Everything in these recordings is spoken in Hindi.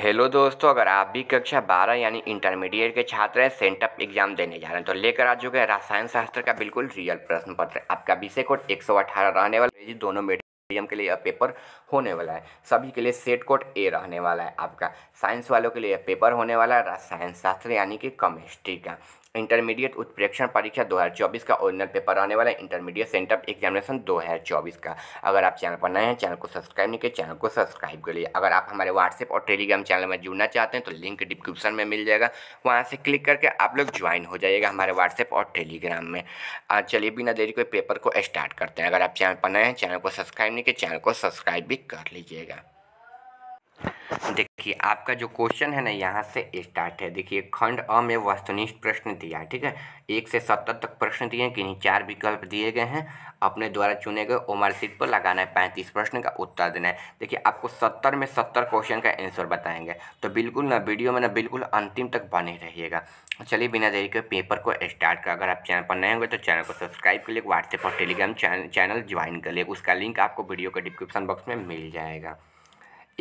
हेलो दोस्तों अगर आप भी कक्षा 12 यानी इंटरमीडिएट के छात्र हैं सेंटअप एग्जाम देने जा रहे हैं तो लेकर आ चुके हैं रसायन शास्त्र का बिल्कुल रियल प्रश्न पत्र आपका विषय कोड 118 रहने वाला है दोनों मीडियम के लिए यह पेपर होने वाला है सभी के लिए सेट कोड ए रहने वाला है आपका साइंस वालों के लिए पेपर होने वाला है रसायन शास्त्र यानी कि केमिस्ट्री का इंटरमीडिएट उत्प्रेक्षण परीक्षा 2024 का ओरिजिनल पेपर आने वाला है इंटरमीडिएट सेंटअप एग्जामिनेशन 2024 का अगर आप चैनल पर नए हैं चैनल को सब्सक्राइब नहीं किए चैनल को सब्सक्राइब कर लिए अगर आप हमारे व्हाट्सएप और टेलीग्राम चैनल में जुड़ना चाहते हैं तो लिंक डिस्क्रिप्शन में मिल जाएगा वहाँ से क्लिक करके आप लोग ज्वाइन हो जाइएगा हमारे व्हाट्सएप और टेलीग्राम में चलिए बिना देरी कोई पेपर को स्टार्ट करते हैं अगर आप चैनल पर नए हैं चैनल को सब्सक्राइब नहीं किए चैनल को सब्सक्राइब भी कर लीजिएगा देखिए आपका जो क्वेश्चन है ना यहाँ से स्टार्ट है देखिए खंड अ में वस्तुनिष्ठ प्रश्न दिया है ठीक है एक से सत्तर तक प्रश्न दिए हैं किन्हीं चार विकल्प दिए गए हैं अपने द्वारा चुने गए उमर सीट पर लगाना है पैंतीस प्रश्न का उत्तर देना है देखिए आपको सत्तर में सत्तर क्वेश्चन का आंसर बताएंगे तो बिल्कुल ना वीडियो में ना बिल्कुल अंतिम तक बने रहिएगा चलिए बिना देरी के पेपर को स्टार्ट कर अगर आप चैनल पर नए होंगे तो चैनल को सब्सक्राइब कर लिए व्हाट्सएप और टेलीग्राम चैनल ज्वाइन कर लिए उसका लिंक आपको वीडियो के डिस्क्रिप्शन बॉक्स में मिल जाएगा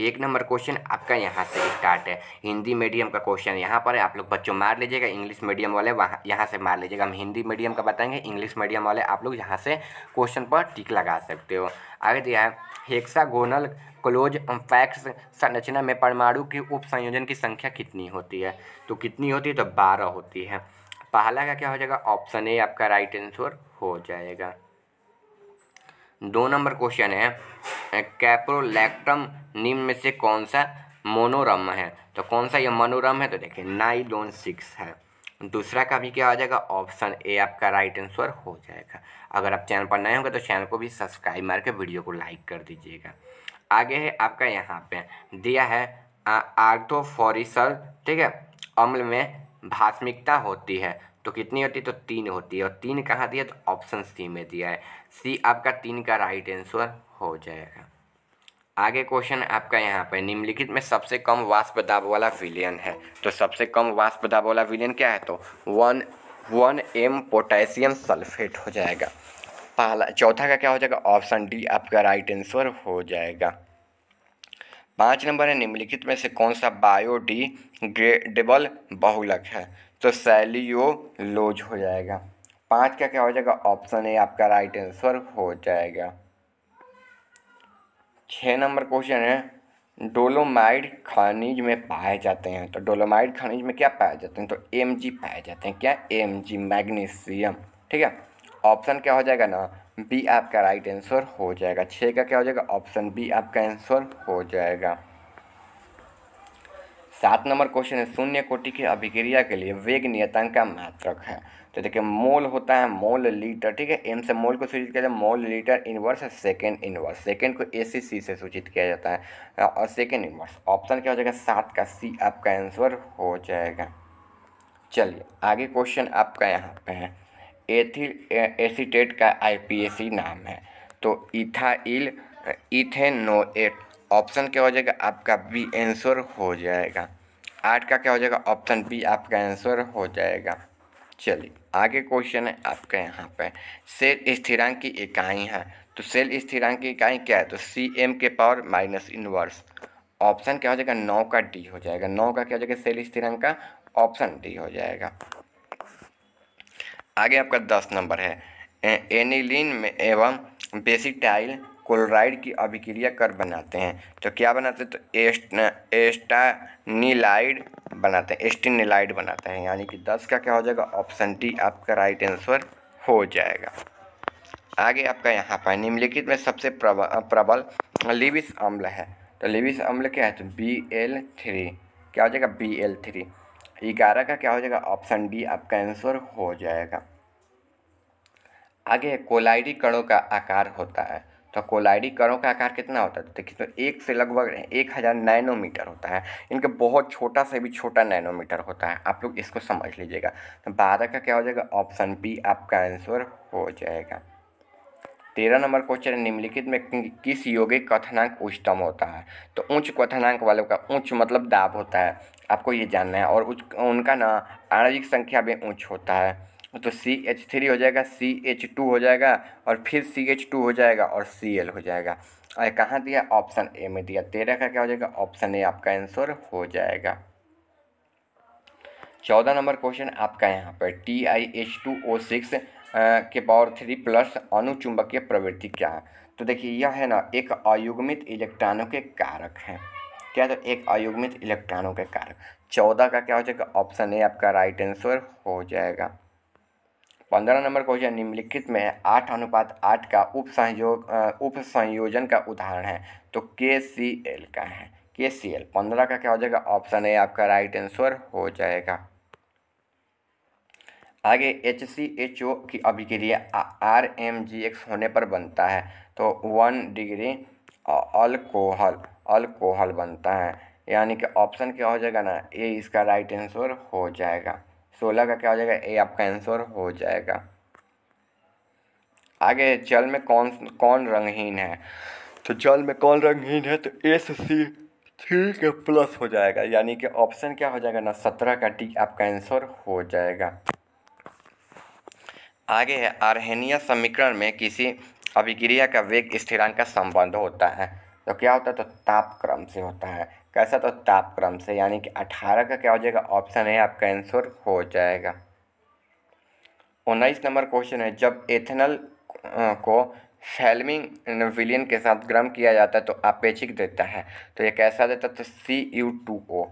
एक नंबर क्वेश्चन आपका यहाँ से स्टार्ट है हिंदी मीडियम का क्वेश्चन यहाँ पर है आप लोग बच्चों मार लीजिएगा इंग्लिश मीडियम वाले वहाँ यहाँ से मार लीजिएगा हम हिंदी मीडियम का बताएंगे इंग्लिश मीडियम वाले आप लोग यहाँ से क्वेश्चन पर टिक लगा सकते हो आगे दिया है हेक्सागोनल क्लोज फैक्स संरचना में परमाणु के उप की संख्या कितनी होती है तो कितनी होती है तो बारह होती है पहला का क्या हो जाएगा ऑप्शन ए आपका राइट आंसर हो जाएगा दो नंबर क्वेश्चन है कैप्रोलैक्टम निम्न में से कौन सा मोनोरम है तो कौन सा ये मनोरम है तो देखिए नाइलोन सिक्स है दूसरा का भी क्या आ जाएगा ऑप्शन ए आपका राइट आंसर हो जाएगा अगर आप चैनल पर नए होंगे तो चैनल को भी सब्सक्राइब मार के वीडियो को लाइक कर दीजिएगा आगे है आपका यहाँ पे दिया है आर्थोफोरिसल ठीक है अम्ल में भाषमिकता होती है तो कितनी होती है तो तीन होती है और तीन कहाँ दिया तो ऑप्शन सी में दिया है सी आपका तीन का राइट आंसर हो जाएगा आगे क्वेश्चन आपका यहाँ पर निम्नलिखित में सबसे कम वाष्प दाब वाला विलियन है तो सबसे कम वाष्प दाब वाला विलियन क्या है तो one one M potassium sulphate हो जाएगा पहला चौथा का क्या हो जाएगा ऑप्शन डी आपका राइट आंसर हो जाएगा पाँच नंबर है निम्नलिखित में से कौन सा बायो ग्रेडेबल बहुलक है तो लोज हो जाएगा पाँच का क्या हो जाएगा ऑप्शन ए आपका राइट आंसर हो जाएगा छः नंबर क्वेश्चन है डोलोमाइड खनिज में पाए जाते हैं तो डोलोमाइड खनिज में क्या पाए जाते हैं तो एम पाए जाते हैं क्या एम मैग्नीशियम ठीक है ऑप्शन क्या हो जाएगा ना बी आपका राइट आंसर हो जाएगा छः का क्या हो जाएगा ऑप्शन बी आपका आंसर हो जाएगा सात नंबर क्वेश्चन है शून्य कोटि की अभिक्रिया के लिए वेग नियतांक का मात्रक है तो देखिए मोल होता है मोल लीटर ठीक है एम से मोल को सूचित किया जाता है mole litre inverse second inverse second को ए सी सी से सूचित किया जाता है और सेकेंड इनवर्स ऑप्शन क्या हो जाएगा सात का सी आपका आंसर हो जाएगा चलिए आगे क्वेश्चन आपका यहाँ पे है एथिल एसीटेट का सी नाम है तो इथाइल इथेनोएट ऑप्शन क्या हो जाएगा आपका बी आंसर हो जाएगा आठ का क्या हो जाएगा ऑप्शन बी आपका आंसर हो जाएगा चलिए आगे क्वेश्चन है आपका यहाँ पे सेल स्थिरांक की इकाई है तो सेल स्थिरांक की इकाई क्या है तो सी एम के पावर माइनस इनवर्स ऑप्शन क्या हो जाएगा नौ का डी हो जाएगा नौ का क्या हो जाएगा सेल स्थिरांक का ऑप्शन डी हो जाएगा आगे आपका दस नंबर है एनिलिन में एवं बेसिटाइल क्लोराइड की अभिक्रिया कर बनाते हैं तो क्या बनाते हैं तो एस्ट एस्टानीलाइड बनाते हैं एस्टिनिलाइड बनाते हैं यानी कि दस का क्या हो जाएगा ऑप्शन डी आपका राइट आंसर हो जाएगा आगे आपका यहाँ पर निम्नलिखित में सबसे प्रबल लिविस अम्ल है तो लिविस अम्ल क्या है तो बी एल थ्री क्या हो जाएगा बी एल थ्री ग्यारह का क्या हो जाएगा ऑप्शन डी आपका आंसर हो जाएगा आगे कोलाइडी कणों का आकार होता है तो कोलाइडी कणों का आकार कितना होता है तो देखिए तो एक से लगभग एक हज़ार नैनोमीटर होता है इनका बहुत छोटा से भी छोटा नैनोमीटर होता है आप लोग इसको समझ लीजिएगा तो बारह का क्या हो जाएगा ऑप्शन बी आपका आंसर हो जाएगा तेरह नंबर क्वेश्चन है निम्नलिखित में किस योगिक कथनांक उच्चतम होता है तो उच्च कथनांक वालों का उच्च मतलब दाब होता है आपको ये जानना है और उच्च उनका ना आणविक संख्या भी उच्च होता है हाँ, तो सी एच थ्री हो जाएगा सी एच टू हो जाएगा और फिर सी एच टू हो जाएगा और सी एल हो जाएगा और कहाँ दिया ऑप्शन ए में दिया तेरह का क्या हो जाएगा ऑप्शन ए आपका आंसर हो जाएगा चौदह नंबर क्वेश्चन आपका यहाँ पर T I H two O six के पावर थ्री प्लस अनुचुंबकीय प्रवृत्ति क्या है तो देखिए यह है ना एक अयुग्मित इलेक्ट्रॉनों के कारक है क्या तो एक अयुग्मित इलेक्ट्रॉनों के कारक चौदह का क्या हो जाएगा ऑप्शन ए आपका राइट आंसर हो जाएगा पंद्रह नंबर क्वेश्चन निम्नलिखित में आठ अनुपात आठ का उप संयोग उप संयोजन का उदाहरण है तो के सी एल का है के सी एल पंद्रह का क्या हो जाएगा ऑप्शन ए आपका राइट आंसर हो जाएगा आगे एच सी एच ओ की अभिक्रिया आर एम जी एक्स होने पर बनता है तो वन डिग्री अल्कोहल अल्कोहल बनता है यानी कि ऑप्शन क्या हो जाएगा ना ये इसका राइट आंसर हो जाएगा सोलह का क्या हो जाएगा ए आपका आंसर हो जाएगा आगे जल में कौन कौन रंगहीन है तो जल में कौन रंगहीन है तो ए से सी थ्री के प्लस हो जाएगा यानी कि ऑप्शन क्या हो जाएगा ना सत्रह का डी आपका आंसर हो जाएगा आगे है आरहेनिया समीकरण में किसी अभिक्रिया का वेग स्थिरांक का संबंध होता है तो क्या होता है तो तापक्रम से होता है कैसा तो तापक्रम से यानी कि अठारह का क्या हो जाएगा ऑप्शन है आपका आंसर हो जाएगा उन्नीस नंबर क्वेश्चन है जब एथेनल को फैलमिंग विलियन के साथ गर्म किया जाता है तो अपेक्षिक देता है तो ये कैसा देता है तो C U two O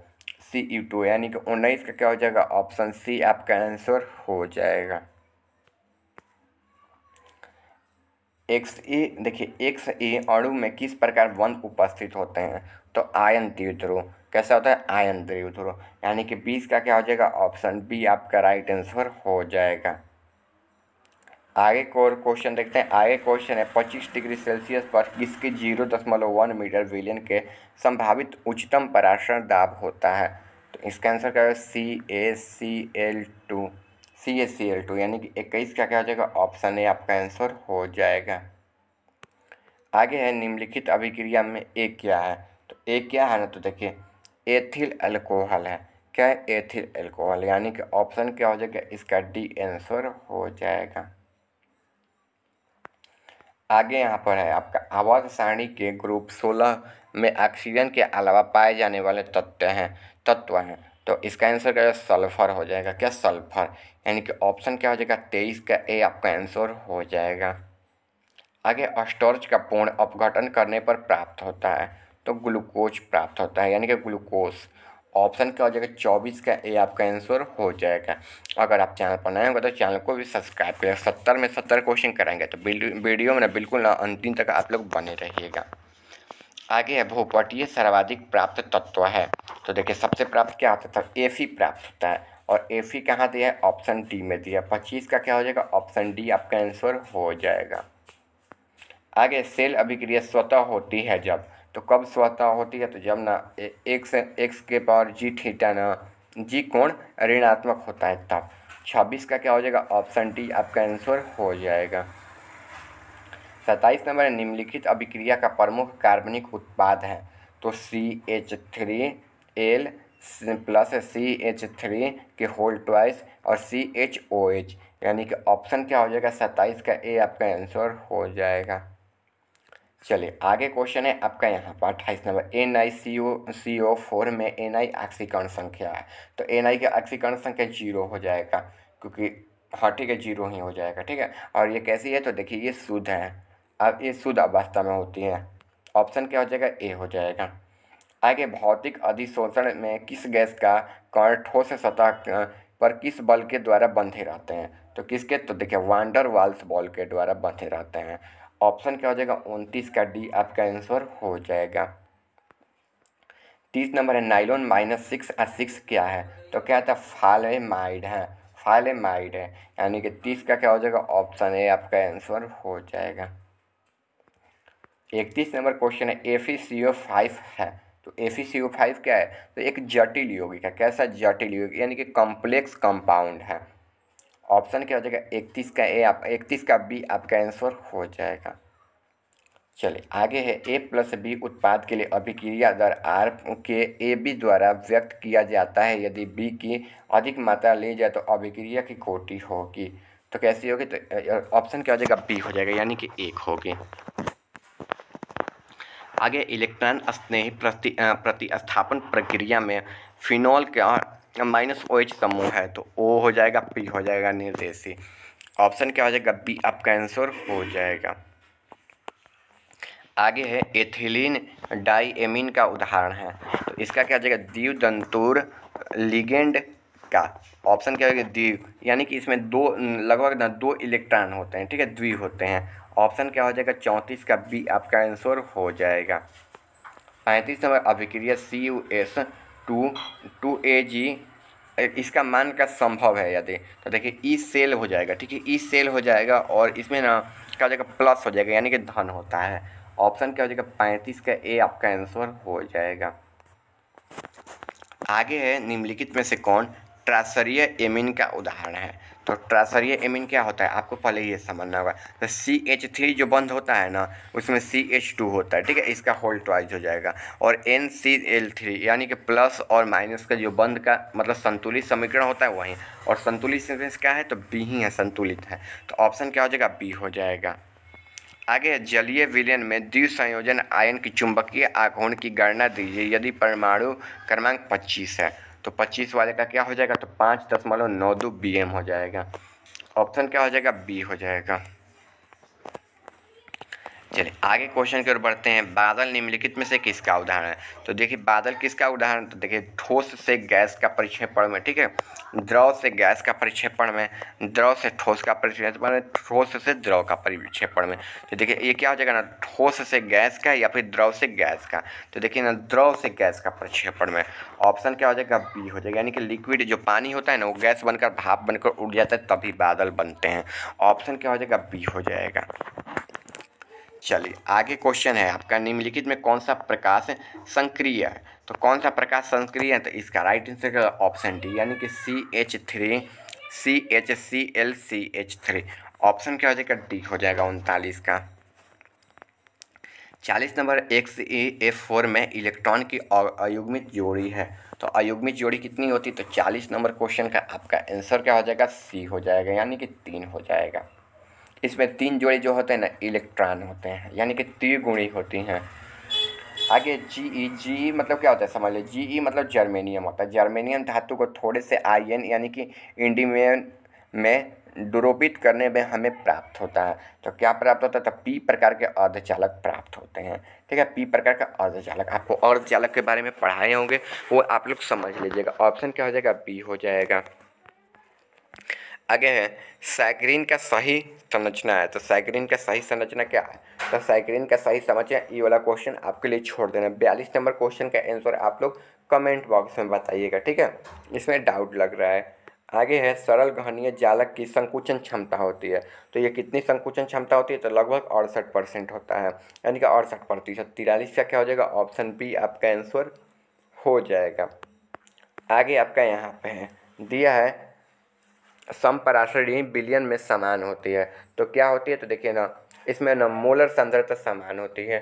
C U two यानी कि उन्नीस का क्या हो जाएगा ऑप्शन सी आपका आंसर हो जाएगा एक्स ए देखिए एक्स ए अणु में किस प्रकार बंध उपस्थित होते हैं तो आयन द्विध्रुव कैसा होता है आयन द्विध्रुव यानी कि बीस का क्या हो जाएगा ऑप्शन बी आपका राइट आंसर हो जाएगा आगे को और क्वेश्चन देखते हैं आगे क्वेश्चन है पच्चीस डिग्री सेल्सियस पर किसके जीरो दशमलव वन मीटर विलियन के संभावित उच्चतम पराशरण दाब होता है तो इसका आंसर क्या है C A C L two C S C L two यानी कि इक्कीस का क्या हो जाएगा ऑप्शन ए आपका आंसर हो जाएगा आगे है निम्नलिखित अभिक्रिया में ए क्या है तो ए क्या है ना तो देखिए एथिल अल्कोहल है क्या है एथिल अल्कोहल यानी कि ऑप्शन क्या हो जाएगा इसका डी आंसर हो जाएगा आगे यहाँ पर है आपका आवाज सारणी के ग्रुप सोलह में ऑक्सीजन के अलावा पाए जाने वाले तत्व हैं तत्व हैं तो इसका आंसर क्या सल्फ़र हो जाएगा क्या सल्फ़र यानी कि ऑप्शन क्या हो जाएगा तेईस का ए आपका आंसर हो जाएगा आगे अस्टोर्च का पूर्ण अपघटन करने पर प्राप्त होता है तो ग्लूकोज प्राप्त होता है यानी कि ग्लूकोज ऑप्शन क्या हो जाएगा चौबीस का ए आपका आंसर हो जाएगा अगर आप चैनल पर नए होंगे तो चैनल को भी सब्सक्राइब करें सत्तर में सत्तर क्वेश्चन कराएंगे तो वीडियो में ना बिल्कुल ना अंतिम तक आप लोग बने रहिएगा आगे है ये सर्वाधिक प्राप्त तत्व है तो देखिए सबसे प्राप्त क्या होता था ए सी प्राप्त होता है और ए सी कहाँ दिया है ऑप्शन डी में दिया पच्चीस का क्या हो जाएगा ऑप्शन डी आपका आंसर हो जाएगा आगे सेल अभिक्रिया स्वतः होती है जब तो कब स्वतः होती है तो जब ना एक्स एक्स के पावर जी ठीटा ना जी कोण ऋणात्मक होता है तब छब्बीस का क्या हो जाएगा ऑप्शन डी आपका आंसर हो जाएगा सत्ताईस नंबर निम्नलिखित अभिक्रिया का प्रमुख कार्बनिक उत्पाद है तो C H three L plus C H three के होल ट्वाइस और सी एच ओ एच यानी कि ऑप्शन क्या हो जाएगा सत्ताईस का ए आपका आंसर हो जाएगा चलिए आगे क्वेश्चन है आपका यहाँ पर अट्ठाईस number N I C O C O four में एन आई ऑक्सीकरण संख्या है तो एन आई का ऑक्सीकरण संख्या जीरो हो जाएगा क्योंकि हाँ ठीक है जीरो ही हो जाएगा ठीक है और ये कैसी है तो देखिए ये शुद्ध है अब ये शुद्ध अवस्था में होती है ऑप्शन क्या हो जाएगा ए हो जाएगा आगे भौतिक अधिशोषण में किस गैस का कण ठोस सतह पर किस बल के द्वारा बंधे रहते हैं तो किसके तो देखिए वांडर वाल्स बॉल के द्वारा बंधे रहते हैं ऑप्शन क्या हो जाएगा उनतीस का डी आपका आंसर हो जाएगा तीस नंबर है नाइलोन माइनस सिक्स और सिक्स क्या है तो क्या था फालेमाइड है फालेमाइड है यानी कि तीस का क्या हो जाएगा ऑप्शन ए आपका आंसर हो जाएगा इकतीस नंबर क्वेश्चन है ए फी सी ओ फाइव है तो ए फी सी ओ फाइव क्या है तो एक जटिल यौगिक है कैसा जटिल यौगिक यानी कि कॉम्प्लेक्स कंपाउंड है ऑप्शन क्या हो जाएगा इकतीस का ए आप इकतीस का बी आपका आंसर हो जाएगा चलिए आगे है ए प्लस बी उत्पाद के लिए अभिक्रिया दर आर के ए बी द्वारा व्यक्त किया जाता है यदि बी की अधिक मात्रा ली जाए तो अभिक्रिया की कोटि होगी तो कैसी होगी तो ऑप्शन क्या हो जाएगा बी हो जाएगा यानी कि एक होगी आगे इलेक्ट्रॉन स्नेही प्रति प्रतिस्थापन प्रक्रिया में फिनॉल का माइनस ओ एच समूह है तो ओ हो जाएगा पी हो जाएगा निर्देशी ऑप्शन क्या हो जाएगा बी आपका आंसर हो जाएगा आगे है एथिलीन डाईएमिन का उदाहरण है तो इसका क्या हो जाएगा दीव दंतुर लिगेंड का ऑप्शन क्या होगा दीव यानी कि इसमें दो लगभग दो इलेक्ट्रॉन होते हैं ठीक है द्वि होते हैं ऑप्शन क्या हो जाएगा चौंतीस का बी आपका आंसर हो जाएगा पैंतीस नंबर अभिक्रिया C U S two two A G इसका मान का संभव है यदि तो देखिए ई e सेल हो जाएगा ठीक है ई e सेल हो जाएगा और इसमें ना क्या हो जाएगा प्लस हो जाएगा यानी कि धन होता है ऑप्शन क्या हो जाएगा पैंतीस का ए आपका आंसर हो जाएगा आगे है निम्नलिखित में से कौन ट्रासरीय एमिन का उदाहरण है तो ट्रासरीय एमिन क्या होता है आपको पहले ये समझना होगा तो सी एच थ्री जो बंद होता है ना उसमें सी एच टू होता है ठीक है इसका होल ट्वाइज हो जाएगा और एन सी एल थ्री यानी कि प्लस और माइनस का जो बंद का मतलब संतुलित समीकरण होता है वहीं और संतुलित समीकरण क्या है तो बी ही है संतुलित है तो ऑप्शन क्या हो जाएगा बी हो जाएगा आगे जलीय विलयन में द्विसंयोजन आयन की चुंबकीय आघूर्ण की गणना दीजिए यदि परमाणु क्रमांक 25 है तो पच्चीस वाले का क्या हो जाएगा तो पाँच दशमलव नौ दो बी एम हो जाएगा ऑप्शन क्या हो जाएगा बी हो जाएगा चलिए आगे क्वेश्चन की ओर बढ़ते हैं बादल निम्नलिखित में से किसका उदाहरण है तो देखिए बादल किसका उदाहरण तो देखिए ठोस से गैस का परिक्षेपण में ठीक है द्रव से गैस का परिक्षेपण में द्रव से ठोस का परिक्षेपण में ठोस से द्रव का परिक्षेपण में तो देखिए ये क्या हो जाएगा ना ठोस से गैस का या फिर द्रव से गैस का तो देखिए ना द्रव से गैस का परिक्षेपण में ऑप्शन क्या हो जाएगा बी हो जाएगा यानी कि लिक्विड जो पानी होता है ना वो गैस बनकर भाप बनकर उड़ जाता है तभी बादल बनते हैं ऑप्शन क्या हो जाएगा बी हो जाएगा चलिए आगे क्वेश्चन है आपका निम्नलिखित में कौन सा प्रकाश संक्रिय है तो कौन सा प्रकाश संक्रिय है तो इसका राइट आंसर ऑप्शन डी यानी कि C H three C H C L C H three option क्या हो जाएगा डी हो जाएगा उनतालीस का चालीस number X E F four में इलेक्ट्रॉन की अयुग्मित जोड़ी है तो अयुग्मित जोड़ी कितनी होती है तो चालीस नंबर क्वेश्चन का आपका आंसर क्या हो जाएगा सी हो जाएगा यानी कि तीन हो जाएगा इसमें तीन जोड़े जो होते हैं ना इलेक्ट्रॉन होते हैं यानी कि त्रिगुणी होती हैं आगे जी ई जी ई मतलब क्या होता है समझ लो जी ई e मतलब जर्मेनियम होता है जर्मेनियम धातु को थोड़े से आयन यानी कि इंडीमियन में डुरोपित करने में हमें प्राप्त होता है तो क्या प्राप्त होता है तो पी प्रकार के अर्धचालक प्राप्त होते हैं ठीक है पी प्रकार का अर्धचालक आपको अर्धचालक के बारे में पढ़ाए होंगे वो आप लोग समझ लीजिएगा ऑप्शन क्या हो जाएगा बी हो जाएगा आगे है साइक्रीन का सही संरचना है तो साइक्रीन का सही संरचना क्या है तो साइक्रीन का सही समझना ये वाला क्वेश्चन आपके लिए छोड़ देना बयालीस नंबर क्वेश्चन का आंसर आप लोग कमेंट बॉक्स में बताइएगा ठीक है इसमें डाउट लग रहा है आगे है सरल गहनीय जालक की संकुचन क्षमता होती है तो ये कितनी संकुचन क्षमता होती है तो लगभग अड़सठ परसेंट होता है यानी कि अड़सठ प्रतिशत तिरालीस का क्या हो जाएगा ऑप्शन बी आपका आंसर हो जाएगा आगे आपका यहाँ पे है दिया है समपराश्रयी बिलियन में समान होती है तो क्या होती है तो देखिए ना इसमें ना मोलर सांद्रता समान होती है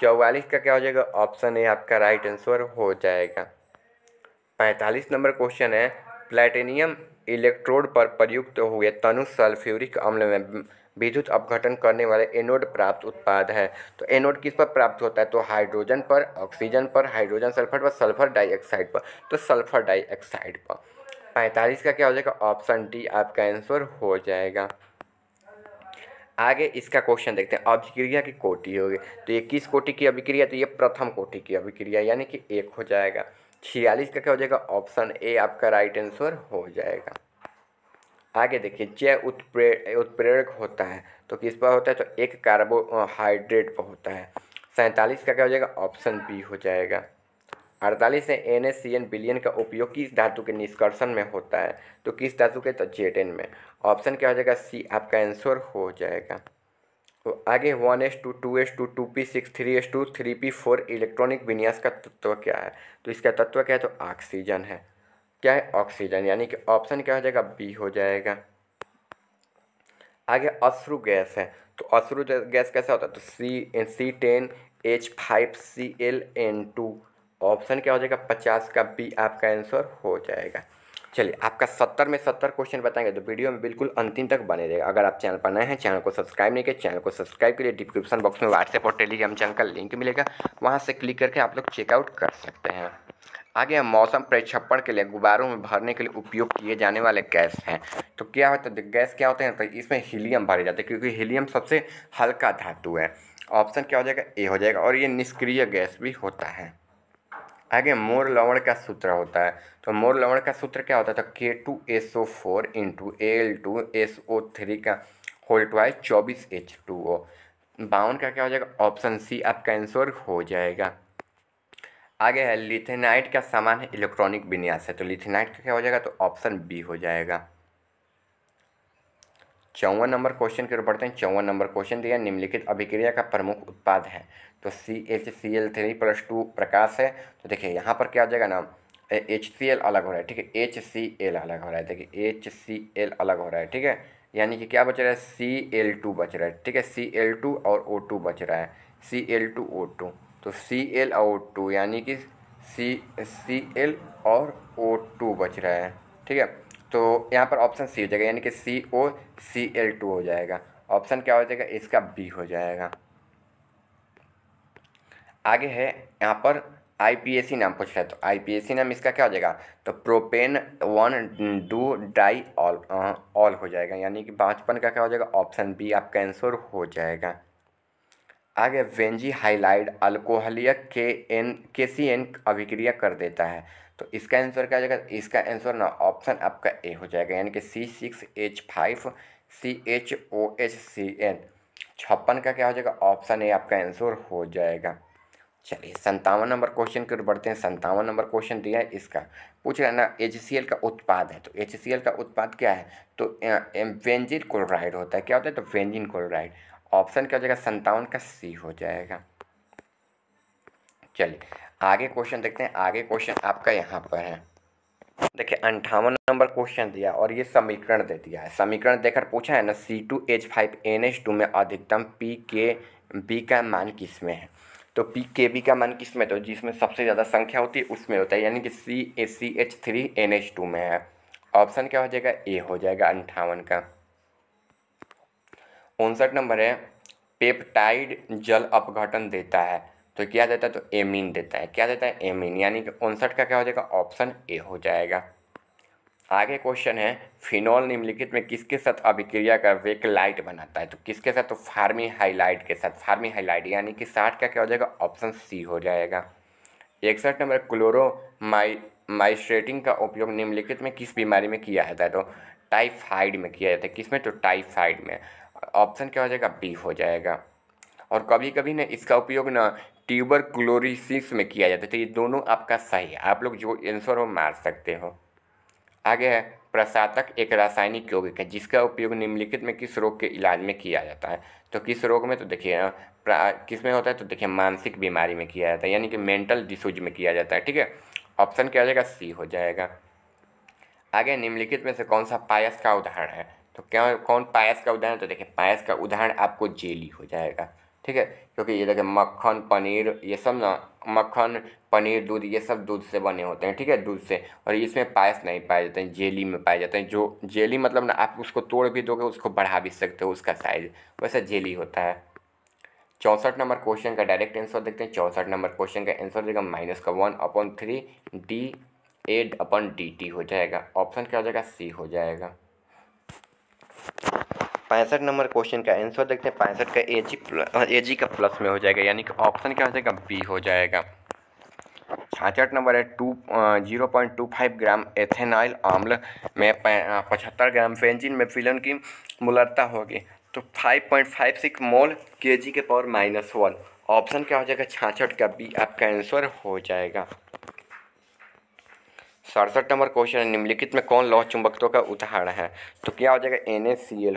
चौवालीस का क्या हो जाएगा ऑप्शन ए आपका राइट आंसर हो जाएगा पैंतालीस नंबर क्वेश्चन है प्लेटिनियम इलेक्ट्रोड पर प्रयुक्त हुए तनु सल्फ्यूरिक अम्ल में विद्युत अपघटन करने वाले एनोड प्राप्त उत्पाद है तो एनोड किस पर प्राप्त होता है तो हाइड्रोजन पर ऑक्सीजन पर हाइड्रोजन सल्फर पर सल्फर डाइऑक्साइड पर तो सल्फर डाइऑक्साइड पर पैंतालीस का क्या हो जाएगा ऑप्शन डी आपका आंसर हो जाएगा आगे इसका क्वेश्चन देखते हैं अभिक्रिया की कोटि होगी तो ये किस कोटि की अभिक्रिया तो ये प्रथम कोटि की अभिक्रिया यानी कि एक हो जाएगा छियालीस का क्या हो जाएगा ऑप्शन ए आपका राइट आंसर हो जाएगा आगे देखिए जय उत्प्रे उत्प्रेरक होता है तो किस पर होता है तो एक कार्बोहाइड्रेट पर होता है सैंतालीस का क्या हो जाएगा ऑप्शन बी हो जाएगा अड़तालीस है एन एस सी एन बिलियन का उपयोग किस धातु के निष्कर्षण में होता है तो किस धातु के तो जेट एन में ऑप्शन क्या हो जाएगा सी आपका आंसर हो जाएगा तो आगे one S two two S two two P six three S two three P four electronic विन्यास का तत्व क्या है तो इसका तत्व क्या है तो ऑक्सीजन है क्या है ऑक्सीजन यानी कि ऑप्शन क्या हो जाएगा बी हो जाएगा आगे अश्रु गैस है तो अश्रु गैस कैसा होता है तो C C ten H five C L N two option क्या हो जाएगा पचास का बी आपका आंसर हो जाएगा चलिए आपका सत्तर में सत्तर क्वेश्चन बताएंगे तो वीडियो में बिल्कुल अंतिम तक बने रहेगा अगर आप चैनल पर नए हैं चैनल को सब्सक्राइब नहीं किया चैनल को सब्सक्राइब के लिए डिस्क्रिप्शन बॉक्स में व्हाट्सएप और टेलीग्राम चैनल का लिंक मिलेगा वहाँ से क्लिक करके आप लोग चेकआउट कर सकते हैं आगे हम मौसम प्रक्षेपण के लिए गुब्बारों में भरने के लिए उपयोग किए जाने वाले गैस हैं तो क्या होता है तो गैस क्या होते हैं तो इसमें हीलियम भरे जाते हैं क्योंकि हीलियम सबसे हल्का धातु है ऑप्शन क्या हो जाएगा ए हो जाएगा और ये निष्क्रिय गैस भी होता है आगे मोर लवण का सूत्र होता है तो मोर लवण का सूत्र क्या होता है तो K two S O four into L two S O three का होल ट्वाइस चौबीस एच टू ओ बावन का क्या हो जाएगा ऑप्शन सी आपका आंसर हो जाएगा आगे है लिथेनाइट का सामान है इलेक्ट्रॉनिक विन्यास है तो लिथेनाइट का क्या हो जाएगा तो ऑप्शन बी हो जाएगा चौवन नंबर क्वेश्चन की ओर बढ़ते हैं चौवन नंबर क्वेश्चन दिया निम्नलिखित अभिक्रिया का प्रमुख उत्पाद है तो C H C L three plus two प्रकाश है तो देखिए यहाँ पर क्या हो जाएगा ना एच सी एल अलग हो रहा है ठीक है एच सी एल अलग हो रहा है देखिए एच सी एल अलग हो रहा है ठीक है यानी कि क्या बच रहा है सी एल टू बच रहा है ठीक है सी एल टू और ओ टू बच रहा है C L two O two तो सी एल और टू यानी कि सी सी एल और ओ टू बच रहा है ठीक है तो यहाँ पर ऑप्शन सी हो जाएगा यानी कि सी ओ सी एल टू हो जाएगा ऑप्शन क्या हो जाएगा इसका बी हो जाएगा आगे है यहाँ पर आईपीएसी नाम पूछ रहा है तो आईपीएसी नाम इसका क्या हो जाएगा तो propane one two diol ol हो जाएगा यानी कि पाँचपन का क्या हो जाएगा ऑप्शन बी आपका आंसर हो जाएगा आगे वेंजी हाईलाइड अल्कोहलिया के एन के सी एन अभिक्रिया कर देता है तो इसका आंसर क्या हो जाएगा इसका आंसर ना ऑप्शन आपका ए हो जाएगा यानी कि C six H five C H O H C N छप्पन का क्या हो जाएगा ऑप्शन ए आपका आंसर हो जाएगा चलिए संतावन नंबर क्वेश्चन की ओर बढ़ते हैं संतावन नंबर क्वेश्चन दिया है इसका पूछ रहा है ना एच का उत्पाद है तो एच का उत्पाद क्या है तो वेंजिन क्लोराइड होता है क्या होता है तो वेंजिन क्लोराइड ऑप्शन क्या हो जाएगा संतावन का सी हो जाएगा चलिए आगे क्वेश्चन देखते हैं आगे क्वेश्चन आपका यहाँ पर है देखिए अंठावन नंबर क्वेश्चन दिया और ये समीकरण दे दिया है समीकरण देकर पूछा है ना C two H five N H two में अधिकतम पी के बी का मान किस में है तो पी के बी का मान किस में तो जिसमें सबसे ज़्यादा संख्या होती है उसमें होता है यानी कि C A C H three N H two में है ऑप्शन क्या हो जाएगा ए हो जाएगा अंठावन का उनसठ नंबर है पेप्टाइड जल अपघटन देता है तो क्या देता है तो एमिन देता है क्या देता है एमिन यानी कि उनसठ का क्या हो जाएगा ऑप्शन ए हो जाएगा आगे क्वेश्चन है फिनॉल निम्नलिखित में किसके साथ अभिक्रिया कर वेक लाइट बनाता है तो किसके साथ तो फार्मी हाईलाइट के साथ फार्मी हाईलाइट यानी कि साठ का क्या हो जाएगा ऑप्शन सी हो जाएगा इकसठ नंबर क्लोरो माइस्ट्रेटिंग का उपयोग निम्नलिखित में किस बीमारी में किया जाता है तो टाइफाइड में किया जाता है किस तो में तो टाइफाइड में ऑप्शन क्या हो जाएगा बी हो जाएगा और कभी कभी ना इसका उपयोग ना ट्यूबर क्लोरिसिस में किया जाता है तो ये दोनों आपका सही है आप लोग जो आंसर हो मार सकते हो आगे है प्रसातक एक रासायनिक यौगिक है जिसका उपयोग निम्नलिखित में किस रोग के इलाज में किया जाता है तो किस रोग में तो देखिए किस में होता है तो देखिए मानसिक बीमारी में किया जाता है यानी कि मेंटल डिसूज में किया जाता है ठीक है ऑप्शन क्या हो जाएगा सी हो जाएगा आगे निम्नलिखित में से कौन सा पायस का उदाहरण है तो क्या कौन पायस का उदाहरण तो देखिए पायस का उदाहरण आपको जेली हो जाएगा ठीक है क्योंकि ये देखें मक्खन पनीर ये सब ना मक्खन पनीर दूध ये सब दूध से बने होते हैं ठीक है दूध से और इसमें पायस नहीं पाए जाते हैं जेली में पाए जाते हैं जो जेली मतलब ना आप उसको तोड़ भी दोगे उसको बढ़ा भी सकते हो उसका साइज वैसा जेली होता है चौंसठ नंबर क्वेश्चन का डायरेक्ट आंसर देखते हैं चौंसठ नंबर क्वेश्चन का आंसर देगा माइनस का वन अपॉन थ्री डी एड अपॉन डी टी हो जाएगा ऑप्शन क्या हो जाएगा सी हो जाएगा पैंसठ नंबर क्वेश्चन का आंसर देखते हैं पैंसठ का ए जी ए जी का प्लस में हो जाएगा यानी कि ऑप्शन क्या हो जाएगा बी हो जाएगा छाछठ नंबर है two zero point two five gram एथेनाइल आम्ल में पचहत्तर ग्राम फेंजिन में फिलन की मुलरता होगी तो five point five six mole के जी के पावर माइनस वन ऑप्शन क्या हो जाएगा छाछठ का बी आपका आंसर हो जाएगा सड़सठ नंबर क्वेश्चन है निम्नलिखित में कौन लौह चुंबकत्व का उदाहरण है तो क्या हो जाएगा एन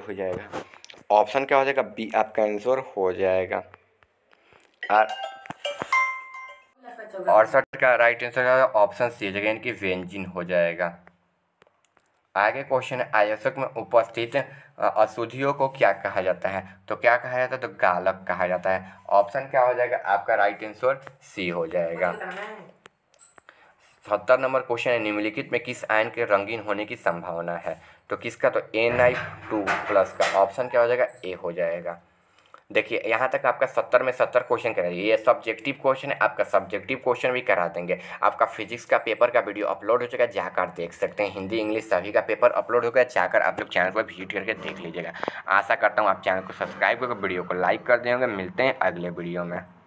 हो जाएगा ऑप्शन क्या हो जाएगा बी आपका आंसर हो जाएगा और अड़सठ का राइट आंसर ऑप्शन सी जगह इनकी वेंजिन हो जाएगा आगे क्वेश्चन है आयोजक में उपस्थित अशुद्धियों को क्या कहा जाता है तो क्या कहा जाता है तो गालक कहा जाता है ऑप्शन क्या हो जाएगा आपका राइट आंसर सी हो जाएगा सत्तर नंबर क्वेश्चन है निम्नलिखित में किस आयन के रंगीन होने की संभावना है तो किसका तो एन आई टू प्लस का ऑप्शन क्या हो जाएगा ए हो जाएगा देखिए यहाँ तक आपका सत्तर में सत्तर क्वेश्चन करा दिए ये सब्जेक्टिव क्वेश्चन है आपका सब्जेक्टिव क्वेश्चन भी करा देंगे आपका फिजिक्स का पेपर का वीडियो अपलोड हो चुका है जाकर देख सकते हैं हिंदी इंग्लिश सभी का पेपर अपलोड हो गया जाकर आप लोग चैनल को विजिट करके देख लीजिएगा आशा करता हूँ आप चैनल को सब्सक्राइब करके वीडियो को लाइक कर देंगे मिलते हैं अगले वीडियो में